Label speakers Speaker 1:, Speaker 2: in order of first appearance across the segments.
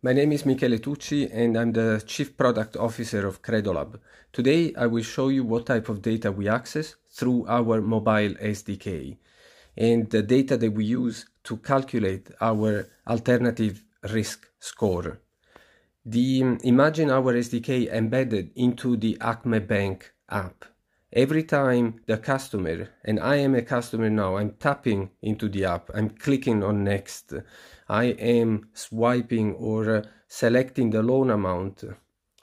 Speaker 1: My name is Michele Tucci and I'm the Chief Product Officer of Credolab. Today I will show you what type of data we access through our mobile SDK and the data that we use to calculate our alternative risk score. The, imagine our SDK embedded into the Acme Bank app every time the customer and i am a customer now i'm tapping into the app i'm clicking on next i am swiping or selecting the loan amount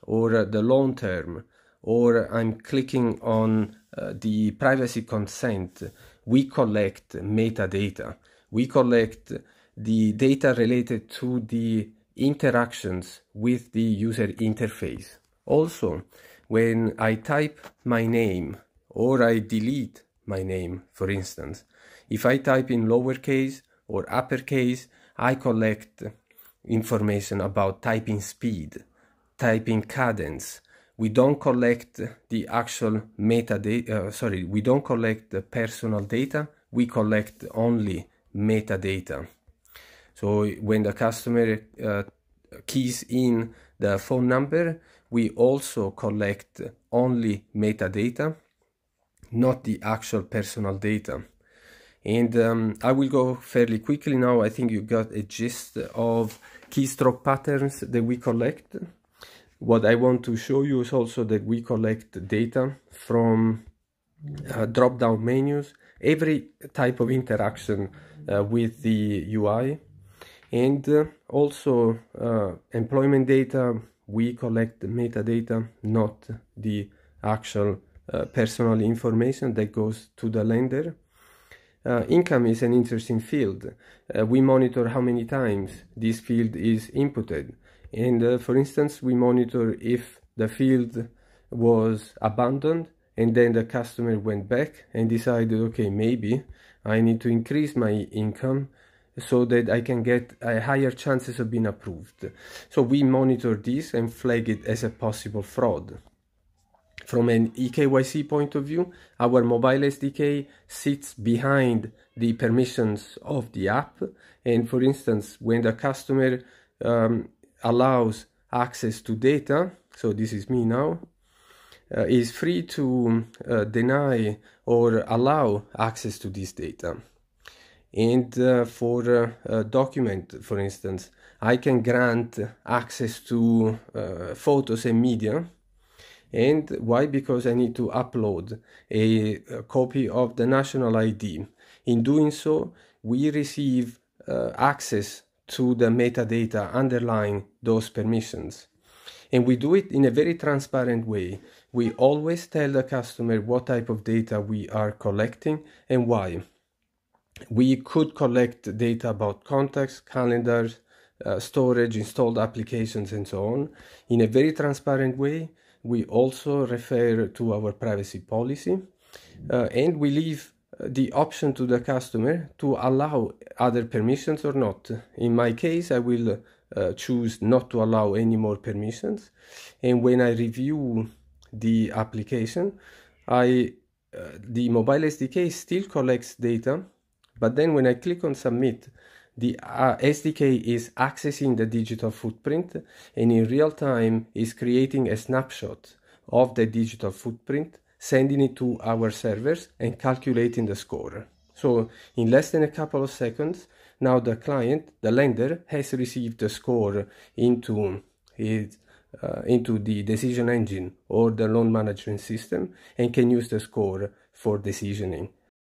Speaker 1: or the loan term or i'm clicking on uh, the privacy consent we collect metadata we collect the data related to the interactions with the user interface also when I type my name or I delete my name, for instance, if I type in lowercase or uppercase, I collect information about typing speed, typing cadence. We don't collect the actual metadata, uh, sorry, we don't collect the personal data, we collect only metadata. So when the customer uh, keys in the phone number, we also collect only metadata, not the actual personal data. And um, I will go fairly quickly now. I think you got a gist of keystroke patterns that we collect. What I want to show you is also that we collect data from uh, drop-down menus, every type of interaction uh, with the UI and uh, also uh, employment data we collect the metadata not the actual uh, personal information that goes to the lender uh, income is an interesting field. Uh, we monitor how many times this field is inputted. And uh, for instance, we monitor if the field was abandoned and then the customer went back and decided, okay, maybe I need to increase my income so that I can get higher chances of being approved. So we monitor this and flag it as a possible fraud. From an eKYC point of view, our mobile SDK sits behind the permissions of the app. And for instance, when the customer um, allows access to data, so this is me now, uh, is free to uh, deny or allow access to this data and uh, for uh, a document for instance i can grant access to uh, photos and media and why because i need to upload a, a, copy of the national id in doing so we receive uh, access to the metadata underlying those permissions and we do it in a very transparent way. We always tell the customer what type of data we are collecting and why we could collect data about contacts, calendars, uh, storage, installed applications, and so on in a very transparent way. We also refer to our privacy policy uh, and we leave uh, the option to the customer to allow other permissions or not. In my case, I will uh, choose not to allow any more permissions. And when I review the application, I uh, the mobile SDK still collects data but then when I click on submit, the uh, SDK is accessing the digital footprint and in real time is creating a snapshot of the digital footprint, sending it to our servers and calculating the score. So in less than a couple of seconds, now the client, the lender, has received the score into his uh, into the decision engine or the loan management system and can use the score for decisioning.